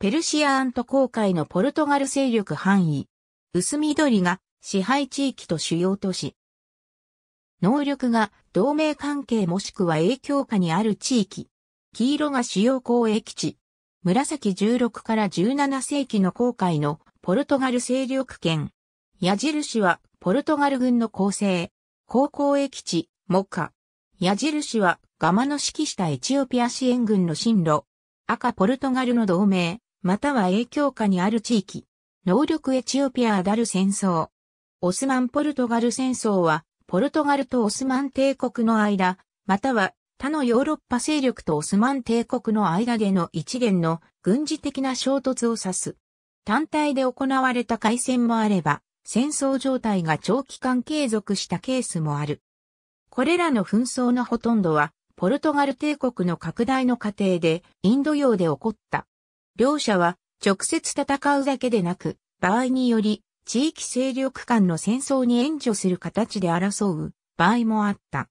ペルシアアント航海のポルトガル勢力範囲。薄緑が支配地域と主要都市。能力が同盟関係もしくは影響下にある地域。黄色が主要交易地。紫16から17世紀の航海のポルトガル勢力圏。矢印はポルトガル軍の構成。高交易地、モカ。矢印はガマの指揮したエチオピア支援軍の進路。赤ポルトガルの同盟。または影響下にある地域。能力エチオピアアダル戦争。オスマン・ポルトガル戦争は、ポルトガルとオスマン帝国の間、または他のヨーロッパ勢力とオスマン帝国の間での一連の軍事的な衝突を指す。単体で行われた海戦もあれば、戦争状態が長期間継続したケースもある。これらの紛争のほとんどは、ポルトガル帝国の拡大の過程でインド洋で起こった両者は直接戦うだけでなく、場合により地域勢力間の戦争に援助する形で争う場合もあった。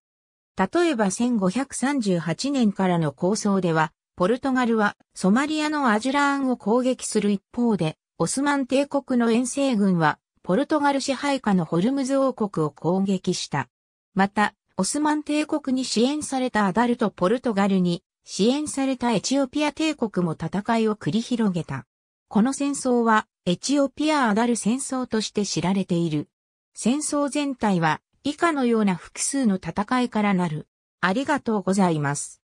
例えば1538年からの構想では、ポルトガルはソマリアのアジュラーンを攻撃する一方で、オスマン帝国の遠征軍はポルトガル支配下のホルムズ王国を攻撃した。また、オスマン帝国に支援されたアダルトポルトガルに支援されたエチオピア帝国も戦いを繰り広げた。この戦争はエチオピアアダル戦争として知られている。戦争全体は以下のような複数の戦いからなる。ありがとうございます。